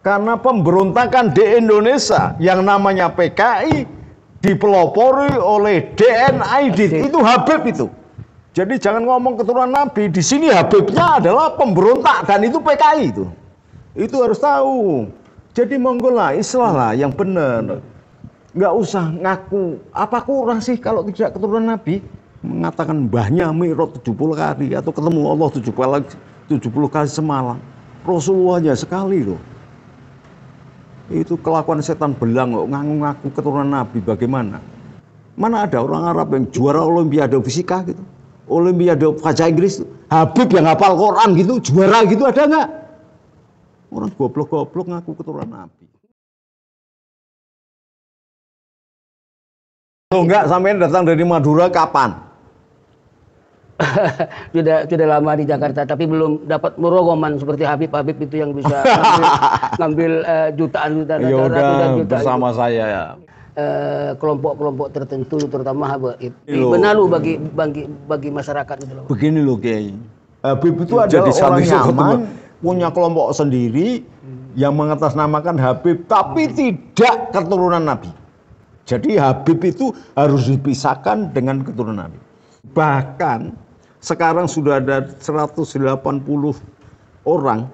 Karena pemberontakan di Indonesia yang namanya PKI dipelopori oleh DNI itu Habib itu. Jadi jangan ngomong keturunan Nabi. Di sini Habibnya adalah pemberontak dan itu PKI itu. Itu harus tahu. Jadi monggo lah, islah lah yang benar. Enggak usah ngaku. Apa kurang sih kalau tidak keturunan Nabi? Mengatakan mbahnya mirot 70 kali atau ketemu Allah 70 kali, 70 kali semalam. Rasulullahnya sekali loh itu kelakuan setan belang kok ngaku-ngaku keturunan Nabi bagaimana? Mana ada orang Arab yang juara Olimpiade fisika gitu? Olimpiade fajar Inggris, Habib yang hafal Quran gitu, juara gitu ada nggak? Orang goblok-goblok ngaku keturunan Nabi. Oh enggak, sampean datang dari Madura kapan? sudah sudah lama di Jakarta tapi belum dapat merogoman seperti Habib Habib itu yang bisa ngambil, ngambil uh, jutaan jutaan ya juta, bersama saya ya eh, kelompok-kelompok uh, tertentu terutama Habib benalu bagi bagi bagi masyarakat itu loh begini loh Kiai Habib itu ada adalah orang nyaman punya kelompok sendiri yang mengatasnamakan Habib tapi hmm. tidak keturunan Nabi jadi Habib itu harus dipisahkan dengan keturunan Nabi bahkan sekarang sudah ada 180 orang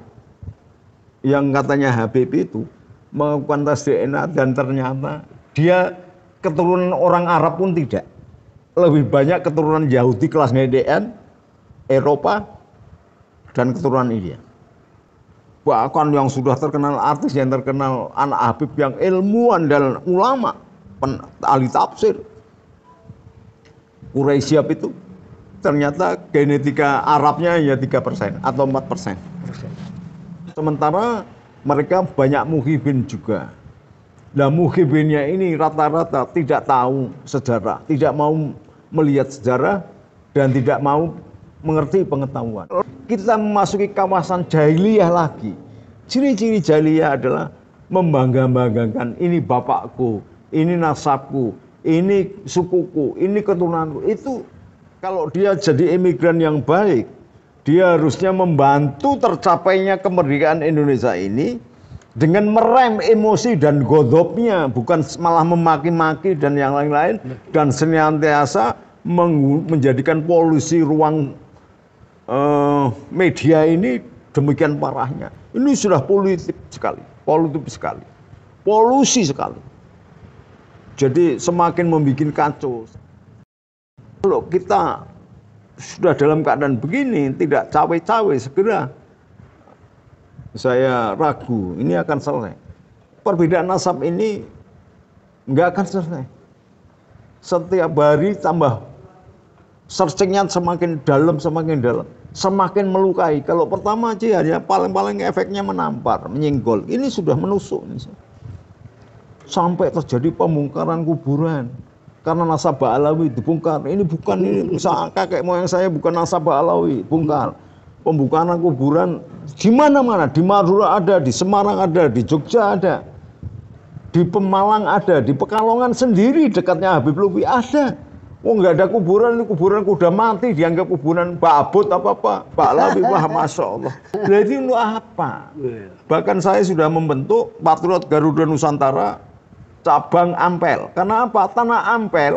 yang katanya HBP itu melakukan tes DNA dan ternyata dia keturunan orang Arab pun tidak. Lebih banyak keturunan Yahudi kelas NDN, Eropa, dan keturunan India. Bahkan yang sudah terkenal artis, yang terkenal anak Habib, yang ilmuwan dan ulama, pen, ahli tafsir. Quraisyab itu ternyata genetika Arabnya ya 3% atau 4%. Sementara mereka banyak muhibin juga. Nah muhibinnya ini rata-rata tidak tahu sejarah, tidak mau melihat sejarah dan tidak mau mengerti pengetahuan. Kita memasuki kawasan jahiliyah lagi. Ciri-ciri jahiliyah adalah membangga-banggakan ini bapakku, ini nasabku, ini sukuku, ini keturunanku. Itu kalau dia jadi imigran yang baik, dia harusnya membantu tercapainya kemerdekaan Indonesia ini dengan merem emosi dan godopnya, bukan malah memaki-maki dan yang lain-lain, dan senantiasa menjadikan polusi ruang uh, media ini demikian parahnya. Ini sudah politik sekali, politik sekali, polusi sekali. Jadi semakin membuat kacau. Kalau kita sudah dalam keadaan begini, tidak cawe-cawe segera, saya ragu ini akan selesai. Perbedaan nasab ini nggak akan selesai. Setiap hari tambah searchingnya semakin dalam, semakin dalam, semakin melukai. Kalau pertama aja hanya ya paling-paling efeknya menampar, menyinggol. Ini sudah menusuk. Sampai terjadi pemungkaran kuburan karena nasabah Alawi dibongkar. Ini bukan ini usaha kakek moyang saya bukan nasabah Alawi, bongkar. Pembukaan kuburan di mana-mana, di Madura ada, di Semarang ada, di Jogja ada. Di Pemalang ada, di Pekalongan sendiri dekatnya Habib Lubi ada. Oh nggak ada kuburan, ini kuburan kuda mati dianggap kuburan babut apa apa, Pak Lawi wah masya Allah. Jadi lu apa? Iya. Bahkan saya sudah membentuk Patriot Garuda Nusantara cabang Ampel. Karena apa? Tanah Ampel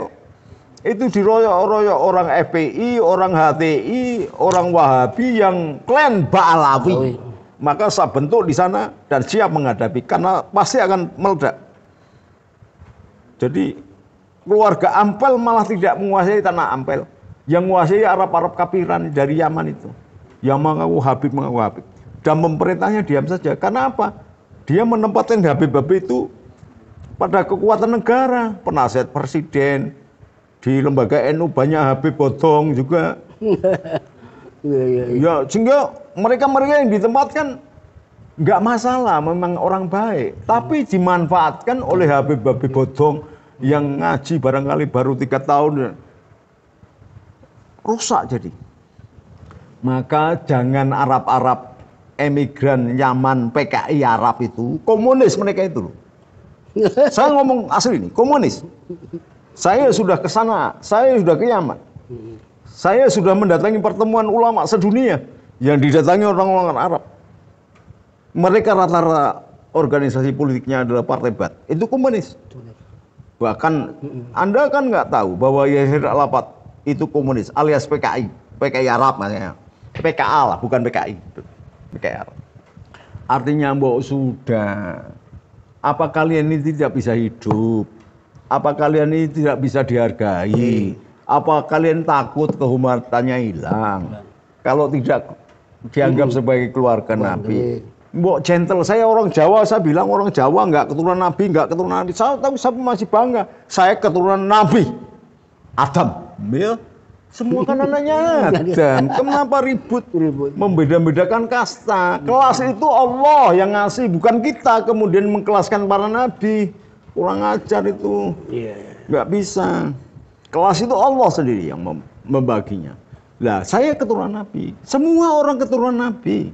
itu diroyok-royok orang FPI, orang HTI, orang Wahabi yang klan Ba'alawi. Oh, iya. Maka saya bentuk di sana dan siap menghadapi karena pasti akan meledak. Jadi keluarga Ampel malah tidak menguasai tanah Ampel. Yang menguasai Arab-Arab kapiran dari Yaman itu. Yang mengaku Habib mengaku Habib. Dan pemerintahnya diam saja. Karena apa? Dia menempatkan Habib-Habib itu pada kekuatan negara, penasihat presiden di lembaga NU banyak Habib Bodong juga. Iya, iya, iya. ya, sehingga mereka-mereka yang ditempatkan nggak masalah, memang orang baik, tapi dimanfaatkan oleh Habib Habib Bodong yang ngaji barangkali baru tiga tahun rusak jadi. Maka jangan Arab-Arab emigran Yaman PKI Arab itu komunis mereka itu loh. saya ngomong asli ini, komunis. Saya sudah ke sana, saya sudah ke Yaman. Saya sudah mendatangi pertemuan ulama sedunia yang didatangi orang-orang Arab. Mereka rata-rata organisasi politiknya adalah partai bat. Itu komunis. Bahkan Anda kan nggak tahu bahwa Al Alapat itu komunis alias PKI, PKI Arab maksudnya. PKA lah, bukan PKI. PKI Arab. Artinya mbok sudah apa kalian ini tidak bisa hidup? Apa kalian ini tidak bisa dihargai? Apa kalian takut kehumatannya hilang? Nah. Kalau tidak dianggap hmm. sebagai keluarga Nabi. Iya. Mbok gentle, saya orang Jawa, saya bilang orang Jawa nggak keturunan Nabi, nggak keturunan Nabi. Saya tapi saya masih bangga, saya keturunan Nabi. Adam. Mil. Semua kanannya anaknya Adam. Kenapa ribut? ribut. Membeda-bedakan kasta. Kelas iya. itu Allah yang ngasih, bukan kita kemudian mengkelaskan para nabi. Kurang ajar itu. Iya. Nggak bisa. Kelas itu Allah sendiri yang membaginya. Lah, saya keturunan nabi. Semua orang keturunan nabi.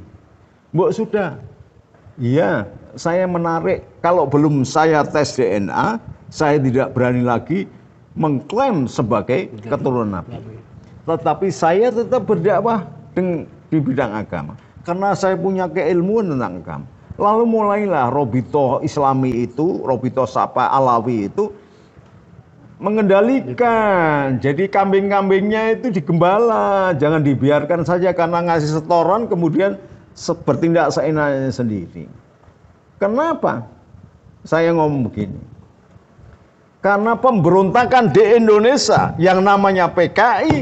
Mbok sudah. Iya, saya menarik kalau belum saya tes DNA, saya tidak berani lagi mengklaim sebagai iya. keturunan Nabi. Iya. Tetapi saya tetap berdakwah di bidang agama karena saya punya keilmuan tentang agama. Lalu mulailah Robito Islami itu, Robito Sapa Alawi itu mengendalikan. Iya. Jadi kambing-kambingnya itu digembala, jangan dibiarkan saja karena ngasih setoran kemudian bertindak seenaknya sendiri. Kenapa? Saya ngomong begini. Karena pemberontakan di Indonesia yang namanya PKI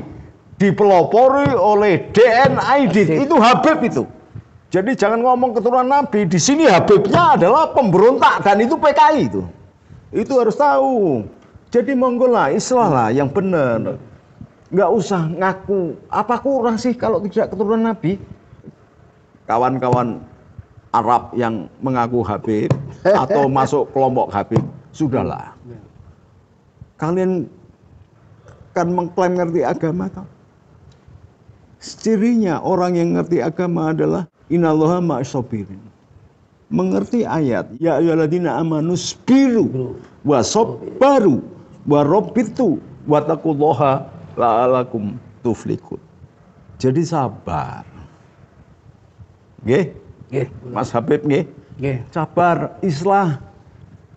dipelopori oleh DNID itu Habib itu. Jadi jangan ngomong keturunan Nabi. Di sini Habibnya adalah pemberontak dan itu PKI itu. Itu harus tahu. Jadi monggo lah, islah lah yang benar. Nggak usah ngaku. Apa kurang sih kalau tidak keturunan Nabi? Kawan-kawan Arab yang mengaku Habib atau masuk kelompok Habib, sudahlah. Ya. Kalian kan mengklaim ngerti agama tau. Secirinya orang yang ngerti agama adalah inalloha ma'asobirin. Mengerti ayat ya ayyuhalladzina amanus biru wasob baru wa watakuloha la'alakum tuflikut. Jadi sabar. Nggih? Mas Habib nggih? Nggih. Sabar, islah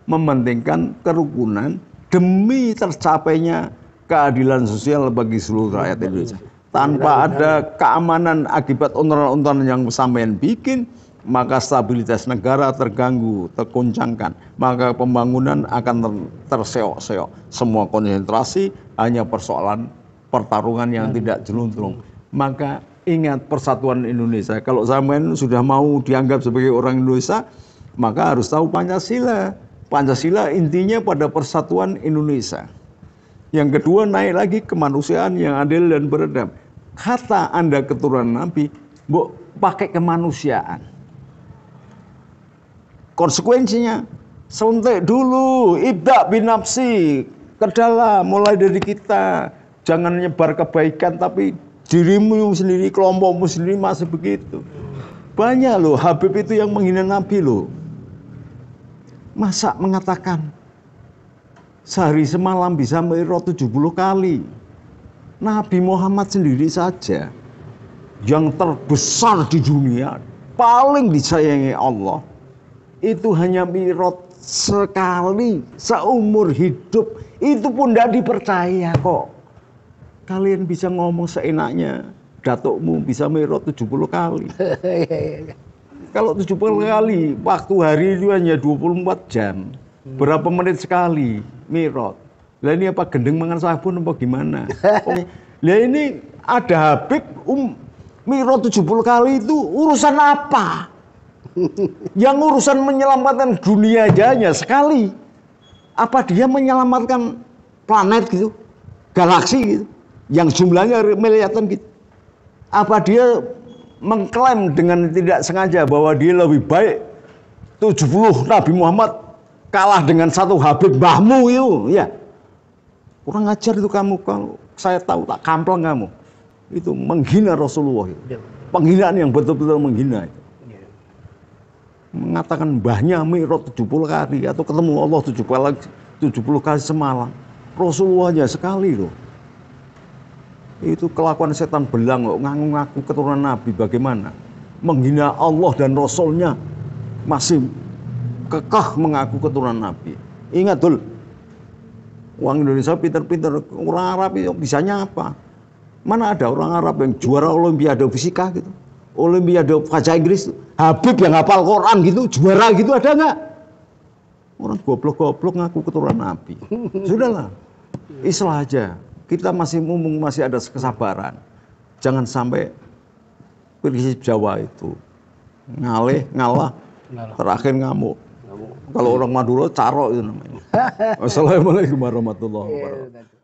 mementingkan kerukunan demi tercapainya keadilan sosial bagi seluruh rakyat Indonesia. Tanpa ada keamanan akibat undang-undang yang sampean bikin, maka stabilitas negara terganggu, terkuncangkan. Maka pembangunan akan terseok-seok. Semua konsentrasi hanya persoalan pertarungan yang tidak jeluntung. Maka ingat persatuan Indonesia. Kalau sampean sudah mau dianggap sebagai orang Indonesia, maka harus tahu Pancasila Pancasila intinya pada persatuan Indonesia. Yang kedua naik lagi kemanusiaan yang adil dan beradab. Kata Anda keturunan Nabi, bu pakai kemanusiaan. Konsekuensinya suntik dulu, ibda binapsi, kerdalah mulai dari kita. Jangan nyebar kebaikan tapi dirimu sendiri, kelompokmu sendiri masih begitu. Banyak loh Habib itu yang menghina Nabi loh. Masa mengatakan sehari semalam bisa tujuh 70 kali. Nabi Muhammad sendiri saja yang terbesar di dunia, paling disayangi Allah, itu hanya mirot sekali seumur hidup. Itu pun tidak dipercaya kok. Kalian bisa ngomong seenaknya. Datukmu bisa mirot 70 kali. Iya, iya, iya. Kalau 70 kali, waktu hari itu hanya 24 jam. Hmm. Berapa menit sekali, mirot. Lah ini apa gendeng mangan sabun apa gimana? Oh, lah ini ada Habib um, mirot 70 kali itu urusan apa? Yang urusan menyelamatkan dunia aja hanya sekali. Apa dia menyelamatkan planet gitu? Galaksi gitu? Yang jumlahnya miliaran gitu? Apa dia mengklaim dengan tidak sengaja bahwa dia lebih baik 70 Nabi Muhammad kalah dengan satu Habib Bahmu itu ya kurang ajar itu kamu kalau saya tahu tak kampung kamu itu menghina Rasulullah itu. Ya. penghinaan yang betul-betul menghina itu ya. mengatakan bahnya mirot 70 kali atau ketemu Allah 70 kali, 70 kali semalam Rasulullahnya sekali loh itu kelakuan setan belang kok ngaku-ngaku keturunan Nabi bagaimana? Menghina Allah dan Rasulnya masih kekah mengaku keturunan Nabi. Ingat dul, uang Indonesia pinter-pinter, orang Arab itu bisa nyapa. Mana ada orang Arab yang juara Olimpiade Fisika gitu, Olimpiade Bahasa Inggris, Habib yang hafal Quran gitu, juara gitu ada nggak? Orang goblok-goblok ngaku keturunan Nabi. Sudahlah, islah aja kita masih mumpung masih ada kesabaran. Jangan sampai prinsip Jawa itu ngalih, ngalah, terakhir ngamuk. Kalau orang Madura caro itu namanya. Wassalamualaikum warahmatullahi iya, wabarakatuh.